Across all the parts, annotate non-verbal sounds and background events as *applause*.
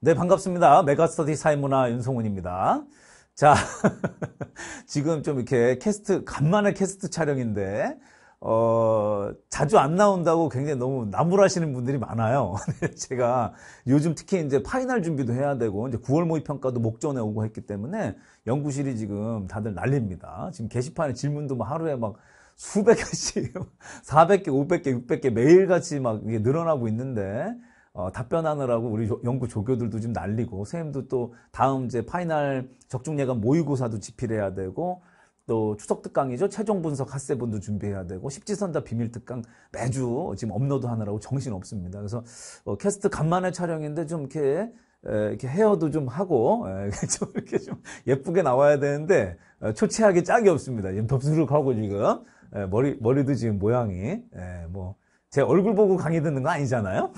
네, 반갑습니다. 메가스터디 사회문화 윤성훈입니다. 자, *laughs* 지금 좀 이렇게 캐스트, 간만에 캐스트 촬영인데, 어, 자주 안 나온다고 굉장히 너무 나무라시는 분들이 많아요. *laughs* 네, 제가 요즘 특히 이제 파이널 준비도 해야 되고, 이제 9월 모의평가도 목전에 오고 했기 때문에 연구실이 지금 다들 난립니다. 지금 게시판에 질문도 막 뭐 하루에 막 수백 개씩, 400개, 500개, 600개 매일같이 막 늘어나고 있는데, 어, 답변하느라고 우리 연구 조교들도 지금 날리고 선생님도 또 다음 이제 파이널 적중 예감 모의고사도 집필해야 되고 또 추석 특강이죠 최종 분석 핫세분도 준비해야 되고 십지선다 비밀 특강 매주 지금 업로드 하느라고 정신 없습니다. 그래서 어, 캐스트 간만에 촬영인데 좀 이렇게 에, 이렇게 헤어도 좀 하고 에, *laughs* 좀 이렇게 좀 예쁘게 나와야 되는데 에, 어, 초췌하게 짝이 없습니다. 지금 덥수룩하고 지금 머리 머리도 지금 모양이 뭐. 제 얼굴 보고 강의 듣는 거 아니잖아요.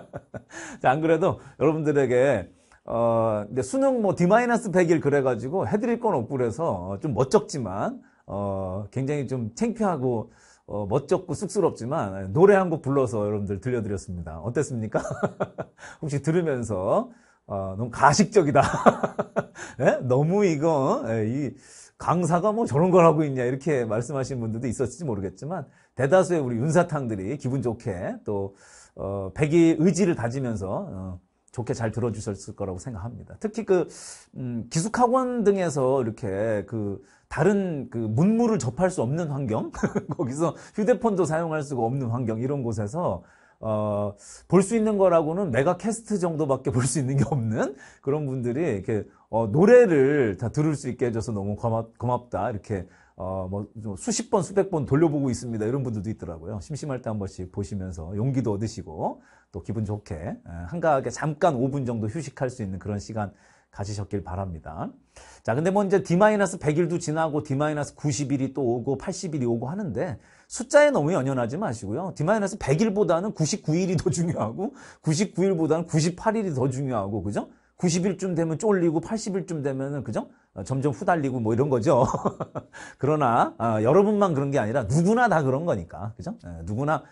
*laughs* 자, 안 그래도 여러분들에게 어, 근데 수능 뭐 D-100일 그래가지고 해드릴 건 없고 그래서 좀 멋쩍지만, 어, 굉장히 좀 창피하고, 어, 멋쩍고 쑥스럽지만, 노래 한 곡 불러서 여러분들 들려드렸습니다. 어땠습니까? *laughs* 혹시 들으면서, 어, 너무 가식적이다. 네? *laughs* 너무 이거, 예, 이 강사가 뭐 저런 걸 하고 있냐, 이렇게 말씀하신 분들도 있었을지 모르겠지만, 대다수의 우리 윤사탕들이 기분 좋게 또 어, 백이 의지를 다지면서 어, 좋게 잘 들어주셨을 거라고 생각합니다. 특히 그 음, 기숙학원 등에서 이렇게 그 다른 그 문물을 접할 수 없는 환경, *laughs* 거기서 휴대폰도 사용할 수가 없는 환경 이런 곳에서 어, 볼 수 있는 거라고는 메가 캐스트 정도밖에 *laughs* 볼 수 있는 게 없는 그런 분들이 이렇게 어, 노래를 다 들을 수 있게 해줘서 너무 고맙, 고맙다 이렇게 어, 뭐 수십 번, 수백 번 돌려보고 있습니다. 이런 분들도 있더라고요. 심심할 때 한 번씩 보시면서 용기도 얻으시고 또 기분 좋게 예, 한가하게 잠깐 5분 정도 휴식할 수 있는 그런 시간 가지셨길 바랍니다. 자, 근데 뭐 이제 D-100일도 지나고 D-90일이 또 오고 80일이 오고 하는데 숫자에 너무 연연하지 마시고요. D-100일보다는 99일이 더 중요하고 99일보다는 98일이 더 중요하고 그죠? 90일쯤 되면 쫄리고 80일쯤 되면은 그죠? 어, 점점 후달리고 뭐 이런 거죠. *laughs* 그러나 어, 여러분만 그런 게 아니라 누구나 다 그런 거니까. 그죠? 예, 누구나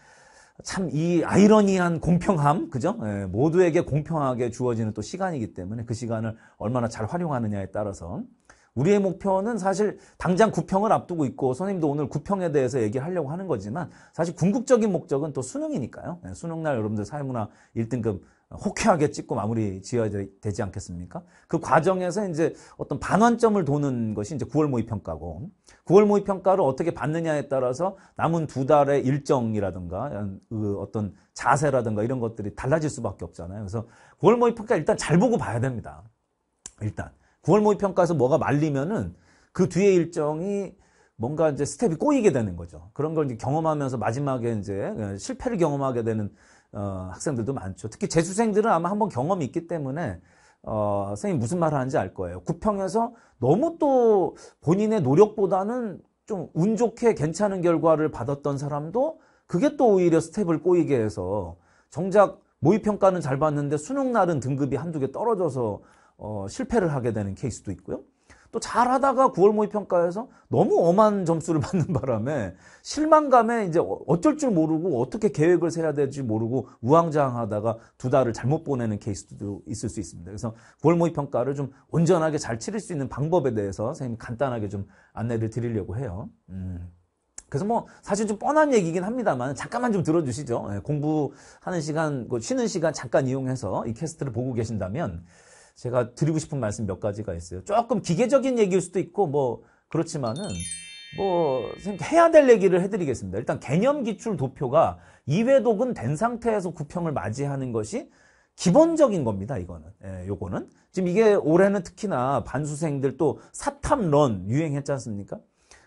참 이 아이러니한 공평함, 그죠? 예, 모두에게 공평하게 주어지는 또 시간이기 때문에 그 시간을 얼마나 잘 활용하느냐에 따라서 우리의 목표는 사실 당장 구평을 앞두고 있고 선생님도 오늘 구평에 대해서 얘기하려고 하는 거지만 사실 궁극적인 목적은 또 수능이니까요. 네, 수능날 여러분들 사회문화 1등급 호쾌하게 찍고 마무리 지어야 되지 않겠습니까? 그 과정에서 이제 어떤 반환점을 도는 것이 이제 9월 모의 평가고 9월 모의 평가를 어떻게 받느냐에 따라서 남은 두 달의 일정이라든가 그 어떤 자세라든가 이런 것들이 달라질 수밖에 없잖아요. 그래서 9월 모의 평가 일단 잘 보고 봐야 됩니다. 일단 9월 모의 평가에서 뭐가 말리면은 그 뒤에 일정이 뭔가 이제 스텝이 꼬이게 되는 거죠. 그런 걸 이제 경험하면서 마지막에 이제 실패를 경험하게 되는 어, 학생들도 많죠. 특히 재수생들은 아마 한번 경험이 있기 때문에 어, 선생님 무슨 말을 하는지 알 거예요. 구평에서 너무 또 본인의 노력보다는 좀 운 좋게 괜찮은 결과를 받았던 사람도 그게 또 오히려 스텝을 꼬이게 해서 정작 모의평가는 잘 봤는데 수능 날은 등급이 한두 개 떨어져서 어, 실패를 하게 되는 케이스도 있고요. 또 잘하다가 9월 모의평가에서 너무 엄한 점수를 *laughs* 받는 바람에 실망감에 이제 어, 어쩔 줄 모르고 어떻게 계획을 세야 될지 모르고 우왕좌왕하다가 두 달을 잘못 보내는 케이스도 있을 수 있습니다. 그래서 9월 모의평가를 좀 온전하게 잘 치를 수 있는 방법에 대해서 선생님 간단하게 좀 안내를 드리려고 해요. 음. 그래서 뭐 사실 좀 뻔한 얘기긴 합니다만 잠깐만 좀 들어주시죠. 예, 공부하는 시간, 그 쉬는 시간 잠깐 이용해서 이 캐스트를 보고 계신다면 제가 드리고 싶은 말씀 몇 가지가 있어요. 조금 기계적인 얘기일 수도 있고 뭐 그렇지만은 뭐 해야 될 얘기를 해드리겠습니다. 일단 개념 기출 도표가 2회독은된 상태에서 구평을 맞이하는 것이 기본적인 겁니다. 이거는 예, 요거는 지금 이게 올해는 특히나 반수생들 또 사탐런 유행했지 않습니까?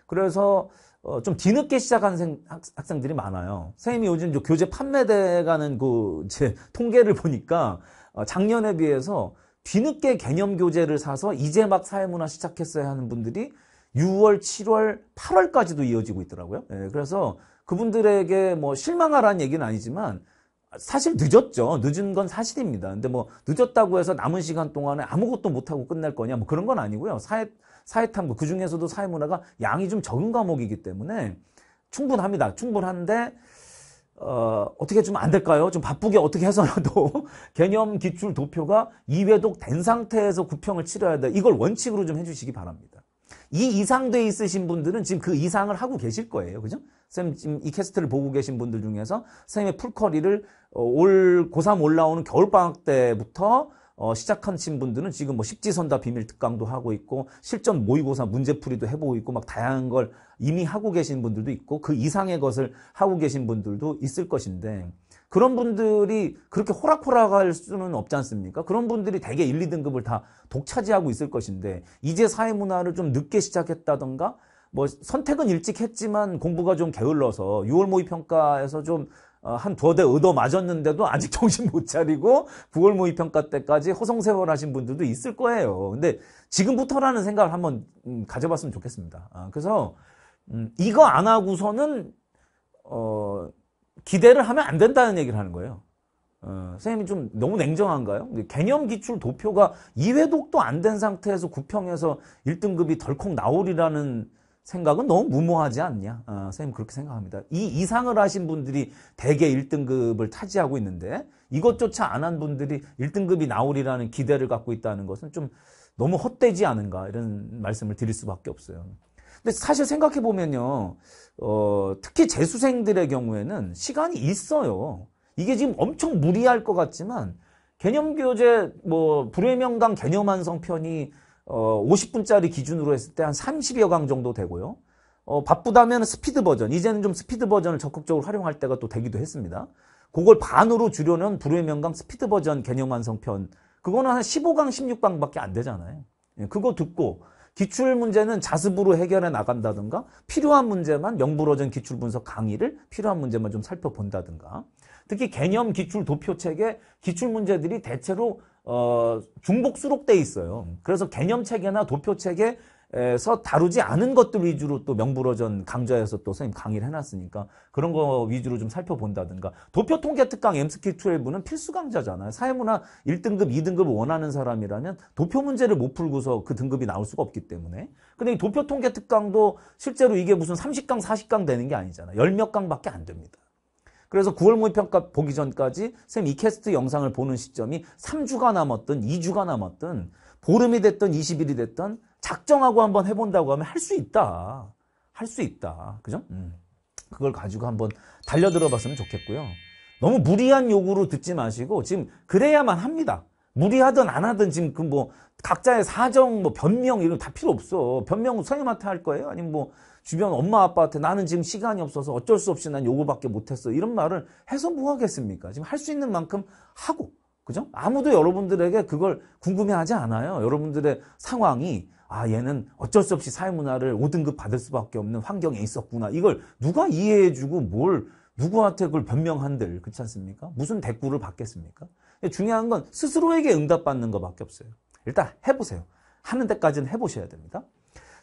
그래서 어, 좀 뒤늦게 시작한 생, 학, 생들이 많아요. 선생님이 요즘 교재 판매돼 가는 그제 *laughs* 통계를 보니까 어, 작년에 비해서 뒤늦게 개념 교재를 사서 이제 막 사회문화 시작했어야 하는 분들이 6월, 7월, 8월까지도 이어지고 있더라고요. 네, 그래서 그분들에게 뭐 실망하라는 얘기는 아니지만 사실 늦었죠. 늦은 건 사실입니다. 근데 뭐 늦었다고 해서 남은 시간 동안에 아무것도 못하고 끝낼 거냐 뭐 그런 건 아니고요. 사회, 사회탐구, 그 중에서도 사회문화가 양이 좀 적은 과목이기 때문에 충분합니다. 충분한데 어, 어떻게 좀 안 될까요? 좀 바쁘게 어떻게 해서라도 *laughs* 개념 기출 도표가 2회독된 상태에서 구평을 치러야 돼. 이걸 원칙으로 좀 해주시기 바랍니다. 이 이상 돼 있으신 분들은 지금 그 이상을 하고 계실 거예요. 그죠? 쌤, 지금 이 캐스트를 보고 계신 분들 중에서 쌤의 풀커리를 어, 올 고3 올라오는 겨울방학 때부터 어, 시작하신 분들은 지금 뭐 십지선다 비밀 특강도 하고 있고 실전 모의고사 문제풀이도 해보고 있고 막 다양한 걸 이미 하고 계신 분들도 있고 그 이상의 것을 하고 계신 분들도 있을 것인데 그런 분들이 그렇게 호락호락할 수는 없지 않습니까? 그런 분들이 대개 1, 2등급을 다 독차지하고 있을 것인데 이제 사회문화를 좀 늦게 시작했다던가 뭐 선택은 일찍 했지만 공부가 좀 게을러서 6월 모의평가에서 좀 어, 한 두어 대 의도 맞았는데도 아직 *laughs* 정신 못 차리고 9월 모의평가 때까지 허송세월 하신 분들도 있을 거예요. 근데 지금부터라는 생각을 한번 음, 가져봤으면 좋겠습니다. 아, 그래서 음, 이거 안 하고서는 어, 기대를 하면 안 된다는 얘기를 하는 거예요. 어, 선생님이 좀 너무 냉정한가요? 개념 기출 도표가 2회독도 안 된 상태에서 9평에서 1등급이 덜컥 나오리라는 생각은 너무 무모하지 않냐. 어, 선생님 그렇게 생각합니다. 이 이상을 하신 분들이 대개 1등급을 차지하고 있는데 이것조차 안 한 분들이 1등급이 나오리라는 기대를 갖고 있다는 것은 좀 너무 헛되지 않은가 이런 말씀을 드릴 수밖에 없어요. 근데 사실 생각해 보면요, 어, 특히 재수생들의 경우에는 시간이 있어요. 이게 지금 엄청 무리할 것 같지만 개념 교재 뭐불회명강 개념 완성 편이 어, 50분짜리 기준으로 했을 때 한 30여 강 정도 되고요. 어, 바쁘다면 스피드 버전, 이제는 좀 스피드 버전을 적극적으로 활용할 때가 또 되기도 했습니다. 그걸 반으로 줄여놓은 불후의 명강 스피드 버전 개념 완성편, 그거는 한 15강, 16강밖에 안 되잖아요. 예, 그거 듣고 기출 문제는 자습으로 해결해 나간다든가 필요한 문제만 명불허전 기출 분석 강의를 필요한 문제만 좀 살펴본다든가 특히 개념 기출 도표책에 기출 문제들이 대체로 어, 중복 수록돼 있어요. 그래서 개념 책에나 도표 책에 에서 다루지 않은 것들 위주로 또 명불허전 강좌에서 또 선생님 강의를 해놨으니까 그런 거 위주로 좀 살펴본다든가 도표 통계 특강 엠스킬 12는 필수 강좌잖아요. 사회문화 1등급, 2등급을 원하는 사람이라면 도표 문제를 못 풀고서 그 등급이 나올 수가 없기 때문에 근데 이 도표 통계 특강도 실제로 이게 무슨 30강, 40강 되는 게 아니잖아요. 10몇 강밖에 안 됩니다. 그래서 9월 모의평가 보기 전까지 쌤이 캐스트 영상을 보는 시점이 3주가 남았든 2주가 남았든 보름이 됐든 20일이 됐든 작정하고 한번 해본다고 하면 할 수 있다. 할 수 있다. 그죠? 음. 그걸 가지고 한번 달려들어 봤으면 좋겠고요. 너무 무리한 요구로 듣지 마시고 지금 그래야만 합니다. 무리하든 안 하든 지금 그뭐 각자의 사정 뭐 변명 이런 다 필요 없어. 변명 선생님한테 할 거예요? 아니면 뭐 주변 엄마 아빠한테 나는 지금 시간이 없어서 어쩔 수 없이 난 요거밖에 못했어 이런 말을 해서 뭐 하겠습니까? 지금 할 수 있는 만큼 하고 그죠? 아무도 여러분들에게 그걸 궁금해하지 않아요. 여러분들의 상황이 아 얘는 어쩔 수 없이 사회문화를 5등급 받을 수밖에 없는 환경에 있었구나 이걸 누가 이해해주고 뭘 누구한테 그걸 변명한들 그렇지 않습니까? 무슨 대꾸를 받겠습니까? 중요한 건 스스로에게 응답받는 것밖에 없어요. 일단 해보세요. 하는 데까지는 해보셔야 됩니다.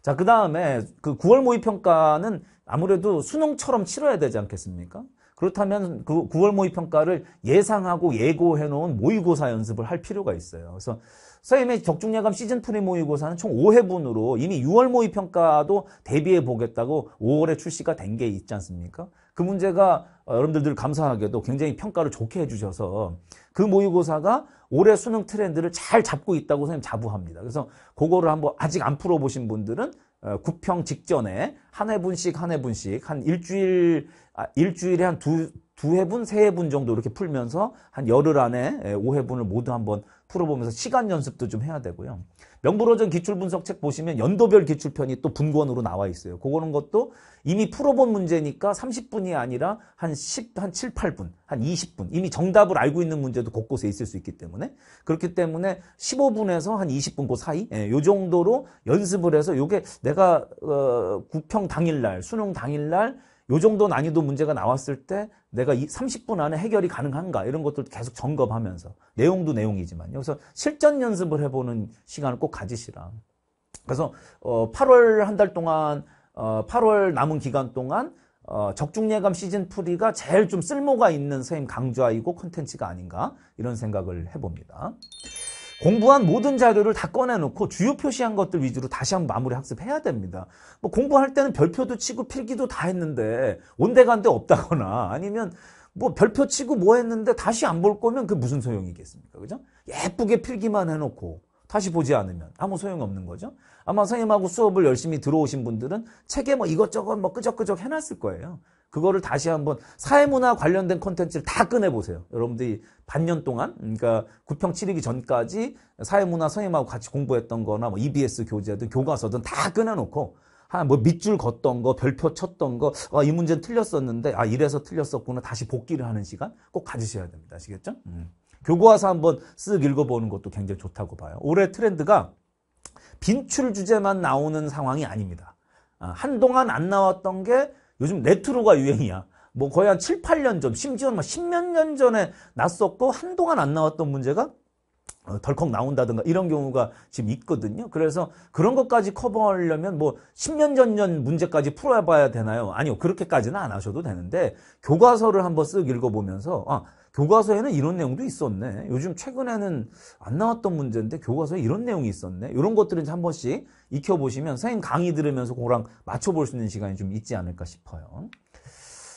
자, 그 다음에 그 9월 모의평가는 아무래도 수능처럼 치러야 되지 않겠습니까? 그렇다면 그 9월 모의평가를 예상하고 예고해 놓은 모의고사 연습을 할 필요가 있어요. 그래서 선생님의 적중예감 시즌 프리 모의고사는 총 5회분으로 이미 6월 모의평가도 대비해 보겠다고 5월에 출시가 된 게 있지 않습니까? 그 문제가 어, 여러분들 감사하게도 굉장히 평가를 좋게 해주셔서 그 모의고사가 올해 수능 트렌드를 잘 잡고 있다고 선생님 자부합니다. 그래서 그거를 한번 아직 안 풀어보신 분들은 어, 구평 직전에 한 회분씩 한 회분씩 한 일주일 아, 일주일에 한 두두 회분 세 회분 정도 이렇게 풀면서 한 열흘 안에 5회분을 예, 모두 한번 풀어보면서 시간 연습도 좀 해야 되고요. 명불허전 기출분석책 보시면 연도별 기출편이 또 분권으로 나와 있어요. 그거는 것도 이미 풀어본 문제니까 30분이 아니라 한 10, 한 7, 8분, 한 20분. 이미 정답을 알고 있는 문제도 곳곳에 있을 수 있기 때문에. 그렇기 때문에 15분에서 한 20분 그 사이? 예, 요 정도로 연습을 해서 요게 내가, 어, 구평 당일날, 수능 당일날 요 정도 난이도 문제가 나왔을 때 내가 이 30분 안에 해결이 가능한가 이런 것들도 계속 점검하면서 내용도 내용이지만요. 그래서 실전 연습을 해보는 시간을 꼭 가지시라. 그래서 어 8월 한 달 동안 어 8월 남은 기간 동안 어 적중예감 시즌 풀이가 제일 좀 쓸모가 있는 선생님 강좌이고 콘텐츠가 아닌가 이런 생각을 해봅니다. 공부한 모든 자료를 다 꺼내놓고 주요 표시한 것들 위주로 다시 한번 마무리 학습해야 됩니다. 뭐 공부할 때는 별표도 치고 필기도 다 했는데 온데간데 없다거나 아니면 뭐 별표 치고 뭐 했는데 다시 안 볼 거면 그 무슨 소용이겠습니까? 그죠? 예쁘게 필기만 해놓고 다시 보지 않으면 아무 소용없는 거죠. 아마 선생님하고 수업을 열심히 들어오신 분들은 책에 뭐 이것저것 뭐 끄적끄적 해놨을 거예요. 그거를 다시 한번 사회문화 관련된 콘텐츠를 다 꺼내보세요. 여러분들이 반년 동안 그러니까 구평 치르기 전까지 사회문화 선생님하고 같이 공부했던 거나 뭐 EBS 교재든 교과서든 다 꺼내놓고 한뭐 아, 밑줄 걷던 거, 별표 쳤던 거, 아, 이 문제는 틀렸었는데, 아, 이래서 틀렸었구나. 다시 복기를 하는 시간 꼭 가지셔야 됩니다. 아시겠죠? 음. 교과서 한번 쓱 읽어보는 것도 굉장히 좋다고 봐요. 올해 트렌드가 빈출 주제만 나오는 상황이 아닙니다. 아, 한동안 안 나왔던 게 요즘 레트로가 유행이야. 뭐 거의 한 7, 8년 전, 심지어는 막 10몇 년 전에 났었고 한동안 안 나왔던 문제가 어, 덜컥 나온다든가 이런 경우가 지금 있거든요. 그래서 그런 것까지 커버하려면 뭐 10년 전년 문제까지 풀어봐야 되나요? 아니요. 그렇게까지는 안 하셔도 되는데 교과서를 한번 쓱 읽어보면서 아, 교과서에는 이런 내용도 있었네. 요즘 최근에는 안 나왔던 문제인데 교과서에 이런 내용이 있었네. 이런 것들은 한 번씩 익혀보시면 선생님 강의 들으면서 그거랑 맞춰볼 수 있는 시간이 좀 있지 않을까 싶어요.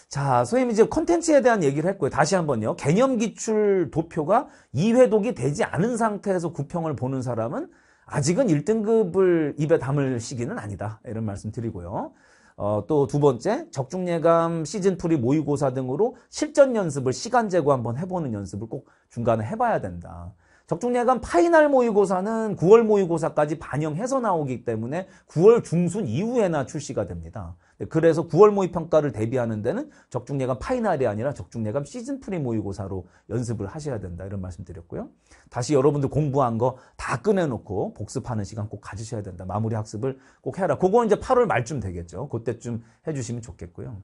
자, 선생님 이제 컨텐츠에 대한 얘기를 했고요. 다시 한번요. 개념 기출 도표가 2회독이 되지 않은 상태에서 구평을 보는 사람은 아직은 1등급을 입에 담을 시기는 아니다. 이런 말씀 드리고요. 어, 또 두 번째 적중예감 시즌풀이 모의고사 등으로 실전 연습을 시간 제고 한번 해보는 연습을 꼭 중간에 해봐야 된다. 적중예감 파이널 모의고사는 9월 모의고사까지 반영해서 나오기 때문에 9월 중순 이후에나 출시가 됩니다. 그래서 9월 모의 평가를 대비하는 데는 적중 예감 파이널이 아니라 적중 예감 시즌 프리 모의고사로 연습을 하셔야 된다 이런 말씀 드렸고요. 다시 여러분들 공부한 거 다 꺼내놓고 복습하는 시간 꼭 가지셔야 된다. 마무리 학습을 꼭 해라. 그거 이제 8월 말쯤 되겠죠. 그때쯤 해주시면 좋겠고요.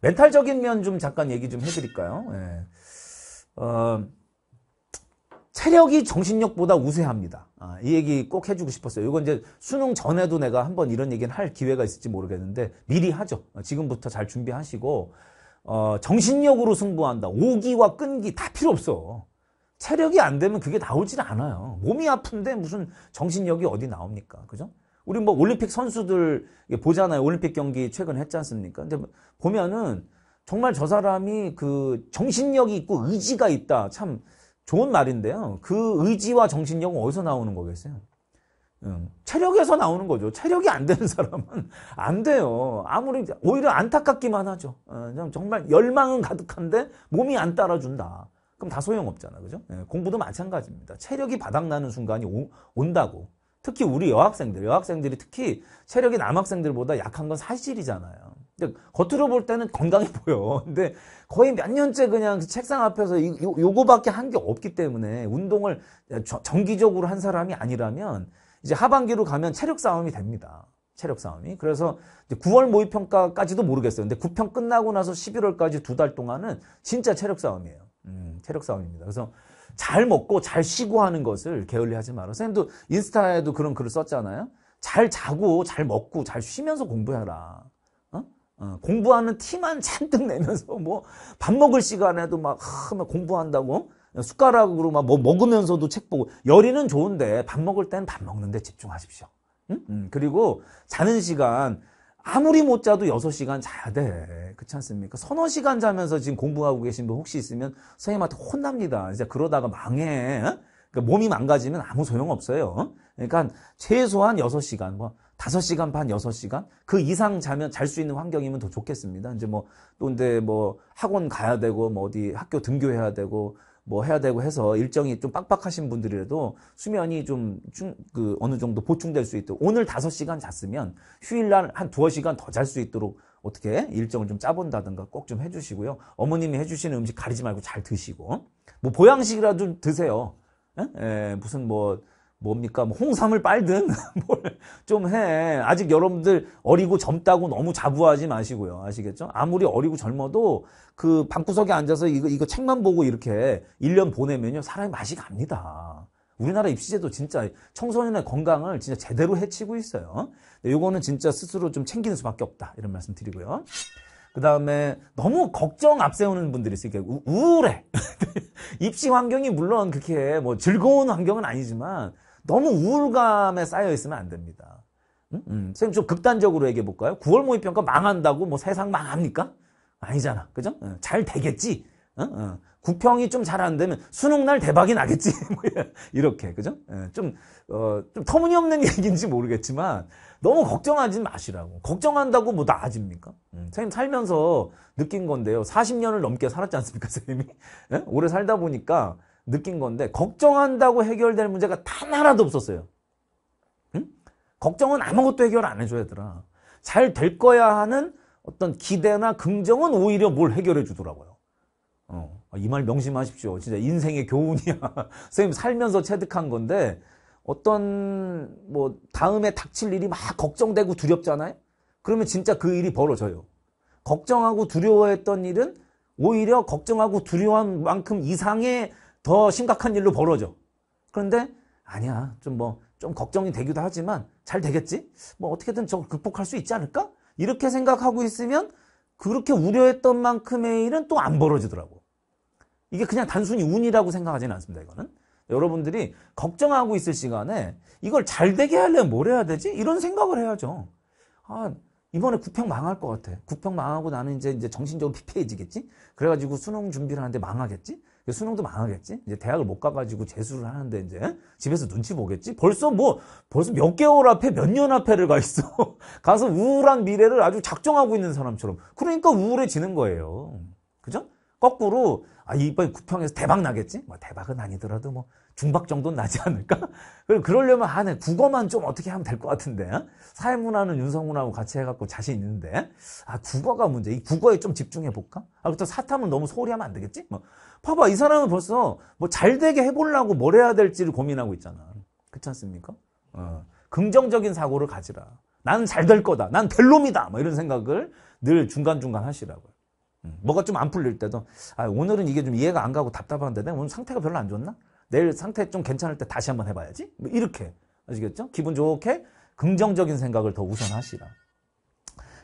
멘탈적인 면 좀 잠깐 얘기 좀 해드릴까요? 예. 어... 체력이 정신력보다 우세합니다. 아, 이 얘기 꼭 해주고 싶었어요. 이건 이제 수능 전에도 내가 한번 이런 얘기는 할 기회가 있을지 모르겠는데 미리 하죠. 어, 지금부터 잘 준비하시고 어, 정신력으로 승부한다. 오기와 끈기 다 필요 없어. 체력이 안 되면 그게 나오질 않아요. 몸이 아픈데 무슨 정신력이 어디 나옵니까? 그죠? 우리 뭐 올림픽 선수들 보잖아요. 올림픽 경기 최근 했지 않습니까? 근데 뭐 보면은 정말 저 사람이 그 정신력이 있고 의지가 있다. 참 좋은 말인데요. 그 의지와 정신력은 어디서 나오는 거겠어요? 음, 체력에서 나오는 거죠. 체력이 안 되는 사람은 안 돼요. 아무리 오히려 안타깝기만 하죠. 어, 정말 열망은 가득한데 몸이 안 따라준다. 그럼 다 소용없잖아, 그죠? 예, 공부도 마찬가지입니다. 체력이 바닥나는 순간이 오, 온다고. 특히 우리 여학생들, 여학생들이 특히 체력이 남학생들보다 약한 건 사실이잖아요. 겉으로 볼 때는 건강해 보여. *laughs* 근데 거의 몇 년째 그냥 책상 앞에서 이, 요, 거밖에한 게 없기 때문에 운동을 정기적으로 한 사람이 아니라면 이제 하반기로 가면 체력 싸움이 됩니다. 체력 싸움이. 그래서 9월 모의 평가까지도 모르겠어요. 근데 9평 끝나고 나서 11월까지 두 달 동안은 진짜 체력 싸움이에요. 음, 체력 싸움입니다. 그래서 잘 먹고 잘 쉬고 하는 것을 게을리 하지 마라. 선생님도 인스타에도 그런 글을 썼잖아요. 잘 자고 잘 먹고 잘 쉬면서 공부해라. 어, 공부하는 티만 잔뜩 내면서 뭐 밥 먹을 시간에도 막, 하, 막 공부한다고 숟가락으로 막 뭐 먹으면서도 책 보고 열이는 좋은데 밥 먹을 땐 밥 먹는데 집중하십시오. 응? 음, 그리고 자는 시간 아무리 못 자도 6시간 자야 돼. 그렇지 않습니까? 서너 시간 자면서 지금 공부하고 계신 분 혹시 있으면 선생님한테 혼납니다. 이제 그러다가 망해. 그러니까 몸이 망가지면 아무 소용없어요. 그러니까 최소한 6시간 뭐 5시간 반, 6시간? 그 이상 자면 잘 수 있는 환경이면 더 좋겠습니다. 이제 뭐, 또 근데 뭐 학원 가야 되고, 뭐 어디 학교 등교해야 되고, 뭐 해야 되고 해서 일정이 좀 빡빡하신 분들이라도 수면이 좀, 충, 그, 어느 정도 보충될 수 있도록 오늘 5시간 잤으면 휴일날 한 두어 시간 더 잘 수 있도록 어떻게 일정을 좀 짜본다든가 꼭 좀 해주시고요. 어머님이 해주시는 음식 가리지 말고 잘 드시고. 뭐 보양식이라도 좀 드세요. 에? 예? 에 예, 무슨 뭐, 뭡니까? 뭐 홍삼을 빨든 *laughs* 뭘 좀 해. 아직 여러분들 어리고 젊다고 너무 자부하지 마시고요. 아시겠죠? 아무리 어리고 젊어도 그 방구석에 앉아서 이거 이거 책만 보고 이렇게 1년 보내면요. 사람이 맛이 갑니다. 우리나라 입시제도 진짜 청소년의 건강을 진짜 제대로 해치고 있어요. 요거는 진짜 스스로 좀 챙기는 수밖에 없다. 이런 말씀 드리고요. 그 다음에 너무 걱정 앞세우는 분들이 있으니까 우, 우울해. *laughs* 입시 환경이 물론 그렇게 뭐 즐거운 환경은 아니지만 너무 우울감에 쌓여 있으면 안 됩니다. 음? 음. 선생님 좀 극단적으로 얘기해 볼까요? 9월 모의평가 망한다고 뭐 세상 망합니까? 아니잖아. 그죠? 어, 잘 되겠지. 응? 응. 구평이 좀 잘 안 되면 수능 날 대박이 나겠지. *laughs* 뭐 이렇게. 그죠? 예, 좀, 어, 좀 터무니없는 *laughs* 얘기인지 모르겠지만 너무 걱정하지 마시라고. 걱정한다고 뭐 나아집니까? 응. 음, 선생님 살면서 느낀 건데요. 40년을 넘게 살았지 않습니까? 선생님이? 에? 예? 오래 살다 보니까 느낀 건데 걱정한다고 해결될 문제가 단 하나도 없었어요. 응? 걱정은 아무것도 해결 안 해줘야 되더라. 잘 될 거야 하는 어떤 기대나 긍정은 오히려 뭘 해결해 주더라고요. 어, 아, 이말 명심하십시오. 진짜 인생의 교훈이야. *laughs* 선생님 살면서 체득한 건데 어떤 뭐 다음에 닥칠 일이 막 걱정되고 두렵잖아요. 그러면 진짜 그 일이 벌어져요. 걱정하고 두려워했던 일은 오히려 걱정하고 두려워한 만큼 이상의 더 심각한 일로 벌어져. 그런데 아니야. 좀 뭐, 좀 걱정이 되기도 하지만 잘 되겠지? 뭐 어떻게든 저 극복할 수 있지 않을까? 이렇게 생각하고 있으면 그렇게 우려했던 만큼의 일은 또 안 벌어지더라고. 이게 그냥 단순히 운이라고 생각하지는 않습니다, 이거는. 여러분들이 걱정하고 있을 시간에 이걸 잘 되게 하려면 뭘 해야 되지? 이런 생각을 해야죠. 아, 이번에 국평 망할 것 같아. 국평 망하고 나는 이제, 이제 정신적으로 피폐해지겠지? 그래가지고 수능 준비를 하는데 망하겠지? 수능도 망하겠지? 이제 대학을 못 가가지고 재수를 하는데 이제 집에서 눈치 보겠지? 벌써 뭐, 벌써 몇 개월 앞에, 몇 년 앞에를 가 있어. *laughs* 가서 우울한 미래를 아주 작정하고 있는 사람처럼. 그러니까 우울해지는 거예요. 그죠? 거꾸로, 아, 이번에 구평에서 대박 나겠지? 뭐 대박은 아니더라도 뭐 중박 정도는 나지 않을까? 그럼 러려면 하네. 국어만 좀 어떻게 하면 될 것 같은데. 사회문화는 윤성훈하고 같이 해갖고 자신 있는데. 아, 국어가 문제. 이 국어에 좀 집중해볼까? 아, 그렇다 사탐은 너무 소홀히 하면 안 되겠지? 뭐. 봐봐. 이 사람은 벌써 뭐 잘 되게 해보려고 뭘 해야 될지를 고민하고 있잖아. 그렇지 않습니까? 어. 긍정적인 사고를 가지라. 나는 잘 될 거다. 난될 놈이다. 뭐 이런 생각을 늘 중간중간 하시라고요. 음. 뭐가 좀 안 풀릴 때도, 아, 오늘은 이게 좀 이해가 안 가고 답답한데, 내가 오늘 상태가 별로 안 좋나? 내일 상태 좀 괜찮을 때 다시 한번 해봐야지. 뭐 이렇게 아시겠죠? 기분 좋게 긍정적인 생각을 더 우선하시라.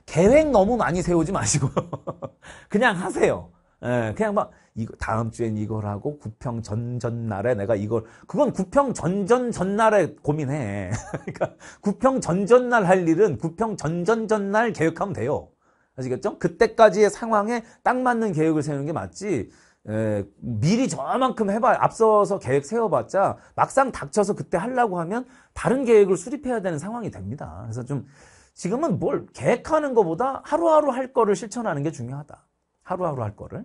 계획 너무 많이 세우지 마시고 *laughs* 그냥 하세요. 예, 그냥 막 이거 다음 주엔 이걸 하고 구평 전전 날에 내가 이걸 그건 구평 전전 전날에 고민해. *laughs* 그러니까 구평 전전 날 할 일은 구평 전전 전날 계획하면 돼요. 아시겠죠? 그때까지의 상황에 딱 맞는 계획을 세우는 게 맞지. 에, 예, 미리 저만큼 해봐 앞서서 계획 세워봤자 막상 닥쳐서 그때 하려고 하면 다른 계획을 수립해야 되는 상황이 됩니다. 그래서 좀 지금은 뭘 계획하는 것보다 하루하루 할 거를 실천하는 게 중요하다. 하루하루 할 거를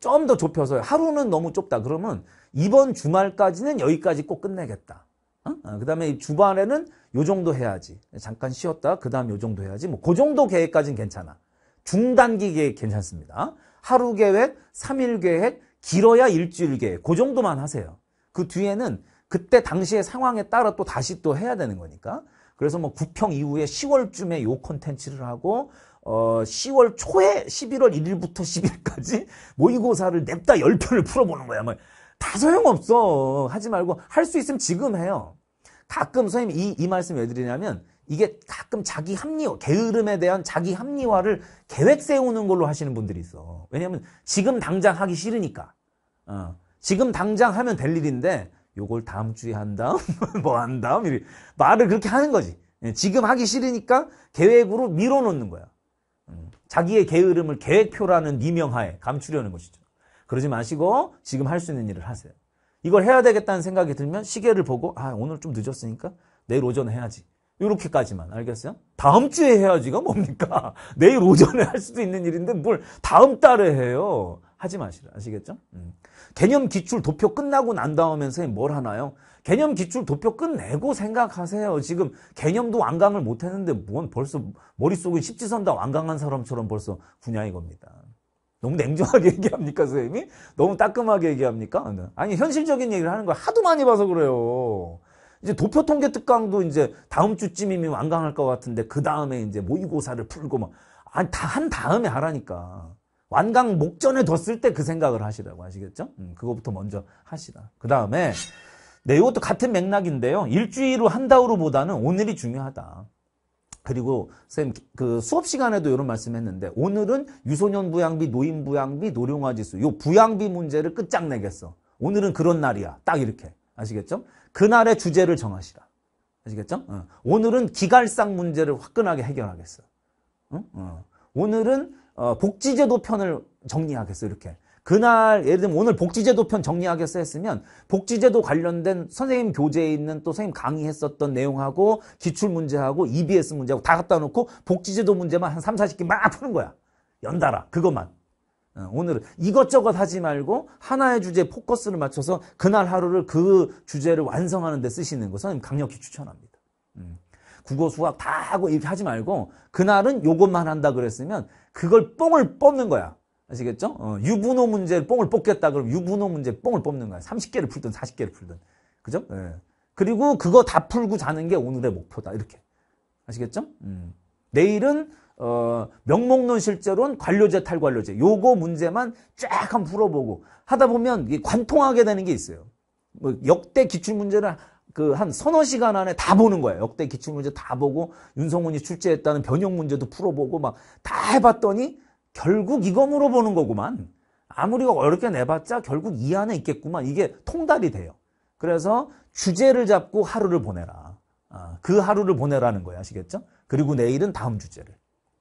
좀 더 좁혀서 하루는 너무 좁다. 그러면 이번 주말까지는 여기까지 꼭 끝내겠다. 어? 어, 그 다음에 주말에는 요 정도 해야지. 잠깐 쉬었다. 그 다음 요 정도 해야지. 뭐, 그 정도 계획까지는 괜찮아. 중단기 계획 괜찮습니다. 하루 계획, 3일 계획, 길어야 일주일 계획. 그 정도만 하세요. 그 뒤에는 그때 당시의 상황에 따라 또 다시 또 해야 되는 거니까. 그래서 뭐 구평 이후에 10월쯤에 요콘텐츠를 하고 어 10월 초에 11월 1일부터 10일까지 모의고사를 냅다 10편을 풀어보는 거야. 뭐 다 소용없어. 하지 말고 할 수 있으면 지금 해요. 가끔 선생님 이, 이 말씀 왜 드리냐면 이게 가끔 자기 합리화, 게으름에 대한 자기 합리화를 계획 세우는 걸로 하시는 분들이 있어. 왜냐면 지금 당장 하기 싫으니까. 어, 지금 당장 하면 될 일인데 요걸 다음 주에 한 다음 *laughs* 뭐 한 다음 이래. 말을 그렇게 하는 거지. 예, 지금 하기 싫으니까 계획으로 밀어놓는 거야. 음. 자기의 게으름을 계획표라는 미명하에 감추려는 것이죠. 그러지 마시고 지금 할 수 있는 일을 하세요. 이걸 해야 되겠다는 생각이 들면 시계를 보고 아 오늘 좀 늦었으니까 내일 오전에 해야지. 이렇게까지만 알겠어요? 다음 주에 해야지가 뭡니까? *laughs* 내일 오전에 할 수도 있는 일인데 뭘 다음 달에 해요. 하지 마시라. 아시겠죠? 음. 개념 기출 도표 끝나고 난 다음에 선뭘 하나요? 개념 기출 도표 끝내고 생각하세요. 지금 개념도 완강을 못 했는데 뭔 벌써 머릿속에 십지선 다 완강한 사람처럼 벌써 분야이 겁니다. 너무 냉정하게 *laughs* 얘기합니까, 선생님이? 너무 따끔하게 얘기합니까? 아니, 현실적인 얘기를 하는 걸 하도 많이 봐서 그래요. 이제 도표 통계 특강도 이제 다음 주쯤이면 완강할 것 같은데 그 다음에 이제 모의고사를 풀고 막 아니 다 한 다음에 하라니까 완강 목전에 뒀을 때 그 생각을 하시라고 하시겠죠? 음, 그거부터 먼저 하시라. 그 다음에 네, 이것도 같은 맥락인데요. 일주일 로 한다우로보다는 오늘이 중요하다. 그리고 선생님 그 수업 시간에도 이런 말씀했는데 오늘은 유소년 부양비, 노인 부양비, 노령화 지수 요 부양비 문제를 끝장내겠어. 오늘은 그런 날이야. 딱 이렇게 아시겠죠? 그날의 주제를 정하시라. 아시겠죠? 어. 오늘은 기갈상 문제를 화끈하게 해결하겠어. 응? 어? 어. 오늘은 어, 복지제도 편을 정리하겠어 이렇게. 그날 예를 들면 오늘 복지제도 편 정리하겠어 했으면 복지제도 관련된 선생님 교재에 있는 또 선생님 강의했었던 내용하고 기출문제하고 EBS 문제하고 다 갖다 놓고 복지제도 문제만 한 3, 40개 막 푸는 거야. 연달아 그것만. 어, 오늘은 이것저것 하지 말고 하나의 주제에 포커스를 맞춰서 그날 하루를 그 주제를 완성하는 데 쓰시는 것은 강력히 추천합니다. 음. 국어, 수학 다 하고 이렇게 하지 말고 그날은 요것만 한다 그랬으면 그걸 뽕을 뽑는 거야. 아시겠죠? 어, 유분호 문제 뽕을 뽑겠다 그럼 유분호 문제 뽕을 뽑는 거야. 30개를 풀든 40개를 풀든. 그죠? 예. 그리고 그거 다 풀고 자는 게 오늘의 목표다. 이렇게. 아시겠죠? 음. 내일은 어, 명목론 실제로는 관료제 탈관료제 요거 문제만 쫙 한번 풀어보고 하다 보면 관통하게 되는 게 있어요. 뭐 역대 기출 문제를 그한 서너 시간 안에 다 보는 거예요. 역대 기출 문제 다 보고 윤성훈이 출제했다는 변형 문제도 풀어보고 막 다 해봤더니 결국 이거 물어보는 거구만. 아무리 어렵게 내봤자 결국 이 안에 있겠구만. 이게 통달이 돼요. 그래서 주제를 잡고 하루를 보내라. 아, 그 하루를 보내라는 거예요. 아시겠죠? 그리고 내일은 다음 주제를.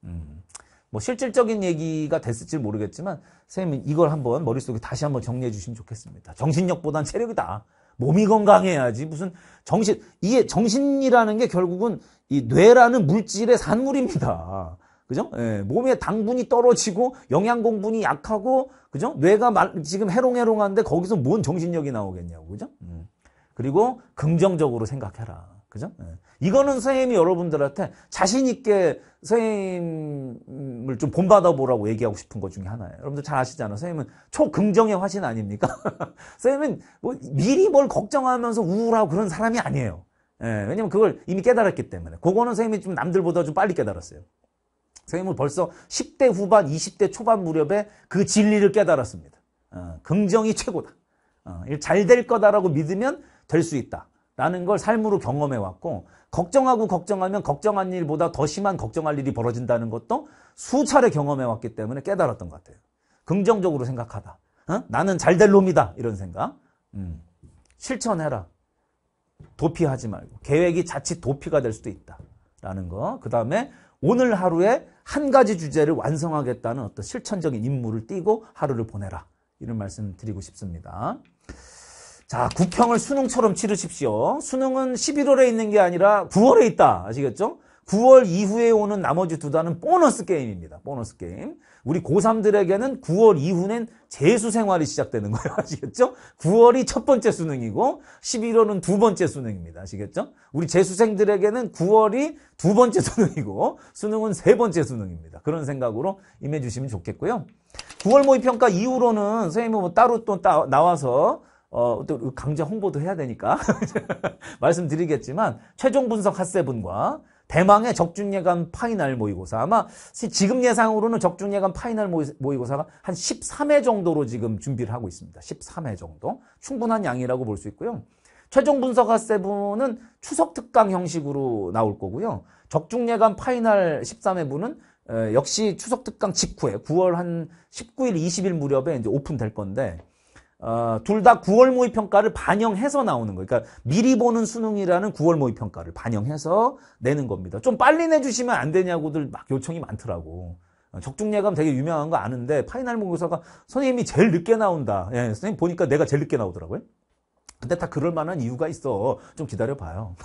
음, 뭐 실질적인 얘기가 됐을지 모르겠지만 선생님 이걸 한번 머릿속에 다시 한번 정리해 주시면 좋겠습니다. 정신력보단 체력이다. 몸이 건강해야지 무슨 정신 이게 정신이라는 게 결국은 이 뇌라는 물질의 산물입니다. 그죠? 예, 몸에 당분이 떨어지고 영양 공분이 약하고 그죠? 뇌가 말, 지금 해롱해롱한데 거기서 뭔 정신력이 나오겠냐고 그죠? 음. 그리고 긍정적으로 생각해라. 그죠? 예. 이거는 선생님이 여러분들한테 자신 있게 선생님을 좀 본받아 보라고 얘기하고 싶은 것 중에 하나예요. 여러분들 잘 아시잖아요. 선생님은 초긍정의 화신 아닙니까? *laughs* 선생님은 뭐 미리 뭘 걱정하면서 우울하고 그런 사람이 아니에요. 예, 왜냐면 그걸 이미 깨달았기 때문에. 그거는 선생님이 좀 남들보다 좀 빨리 깨달았어요. 선생님은 벌써 10대 후반, 20대 초반 무렵에 그 진리를 깨달았습니다. 어, 긍정이 최고다. 어, 잘될 거다라고 믿으면 될 수 있다. 라는 걸 삶으로 경험해 왔고 걱정하고 걱정하면 걱정한 일보다 더 심한 걱정할 일이 벌어진다는 것도 수차례 경험해 왔기 때문에 깨달았던 것 같아요. 긍정적으로 생각하다. 어? 나는 잘될 놈이다. 이런 생각. 음. 실천해라. 도피하지 말고. 계획이 자칫 도피가 될 수도 있다. 라는 거. 그 다음에 오늘 하루에 한 가지 주제를 완성하겠다는 어떤 실천적인 임무를 띄고 하루를 보내라. 이런 말씀 드리고 싶습니다. 자, 국평을 수능처럼 치르십시오. 수능은 11월에 있는 게 아니라 9월에 있다. 아시겠죠? 9월 이후에 오는 나머지 두 달은 보너스 게임입니다. 보너스 게임. 우리 고3들에게는 9월 이후는 재수 생활이 시작되는 거예요. *laughs* 아시겠죠? 9월이 첫 번째 수능이고 11월은 두 번째 수능입니다. 아시겠죠? 우리 재수생들에게는 9월이 두 번째 *laughs* 수능이고 수능은 세 번째 수능입니다. 그런 생각으로 임해주시면 좋겠고요. 9월 모의평가 이후로는 선생님은 뭐 따로 또 나와서 어, 또 강제 홍보도 해야 되니까 *laughs* 말씀드리겠지만 최종 분석 핫세븐과 대망의 적중예감 파이널 모의고사 아마 지금 예상으로는 적중예감 파이널 모의고사가 한 13회 정도로 지금 준비를 하고 있습니다. 13회 정도 충분한 양이라고 볼 수 있고요. 최종 분석핫 세븐은 추석 특강 형식으로 나올 거고요. 적중예감 파이널 13회분은 역시 추석 특강 직후에 9월 한 19일, 20일 무렵에 이제 오픈될 건데 어, 둘다 9월 모의 평가를 반영해서 나오는 거예요. 그러니까 미리 보는 수능이라는 9월 모의 평가를 반영해서 내는 겁니다. 좀 빨리 내주시면 안 되냐고들 막 요청이 많더라고. 어, 적중 예감 되게 유명한 거 아는데 파이널 모의고사가 선생님이 제일 늦게 나온다. 예, 선생님 보니까 내가 제일 늦게 나오더라고요. 근데 다 그럴 만한 이유가 있어. 좀 기다려봐요.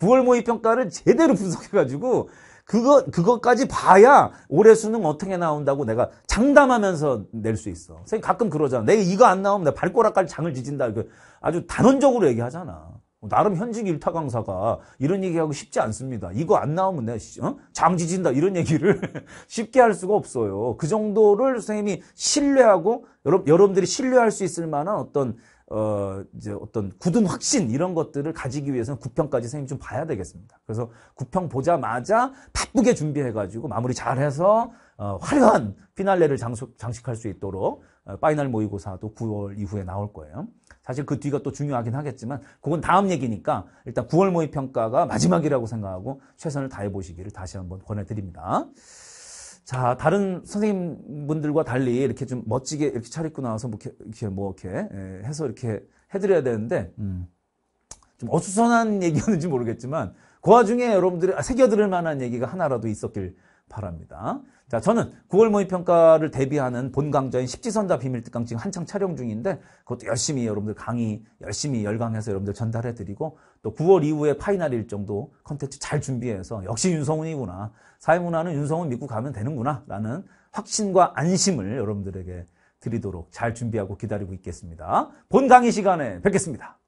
9월 *laughs* 모의평가를 제대로 분석해가지고 그거, 그것까지 봐야 올해 수능 어떻게 나온다고 내가 장담하면서 낼 수 있어. 선생님 가끔 그러잖아. 내가 이거 안 나오면 내 발꼬락까지 장을 지진다. 그 아주 단언적으로 얘기하잖아. 나름 현직 일타 강사가 이런 얘기하고 쉽지 않습니다. 이거 안 나오면 내가 어? 장 지진다 이런 얘기를 *laughs* 쉽게 할 수가 없어요. 그 정도를 선생님이 신뢰하고 여러분, 여러분들이 신뢰할 수 있을 만한 어떤 어, 이제 어떤 굳은 확신 이런 것들을 가지기 위해서는 구평까지 선생님좀 봐야 되겠습니다. 그래서 구평 보자마자 바쁘게 준비해가지고 마무리 잘해서 어, 화려한 피날레를 장소, 장식할 수 있도록 어, 파이널 모의고사도 9월 이후에 나올 거예요. 사실 그 뒤가 또 중요하긴 하겠지만 그건 다음 얘기니까 일단 9월 모의평가가 마지막이라고 생각하고 최선을 다해보시기를 다시 한번 권해드립니다. 자, 다른 선생님분들과 달리 이렇게 좀 멋지게 이렇게 차리고 나와서 뭐 이렇게, 뭐 이렇게 예, 해서 이렇게 해드려야 되는데, 음, 좀 어수선한 *laughs* 얘기였는지 모르겠지만, 그 와중에 여러분들이 아, 새겨들을 만한 얘기가 하나라도 있었길 바랍니다. 자, 저는 9월 모의평가를 대비하는 본 강좌인 십지선다 비밀특강 지금 한창 촬영 중인데 그것도 열심히 여러분들 강의 열심히 열강해서 여러분들 전달해드리고 또 9월 이후에 파이널 일정도 컨텐츠 잘 준비해서 역시 윤성훈이구나. 사회문화는 윤성훈 믿고 가면 되는구나. 라는 확신과 안심을 여러분들에게 드리도록 잘 준비하고 기다리고 있겠습니다. 본 강의 시간에 뵙겠습니다.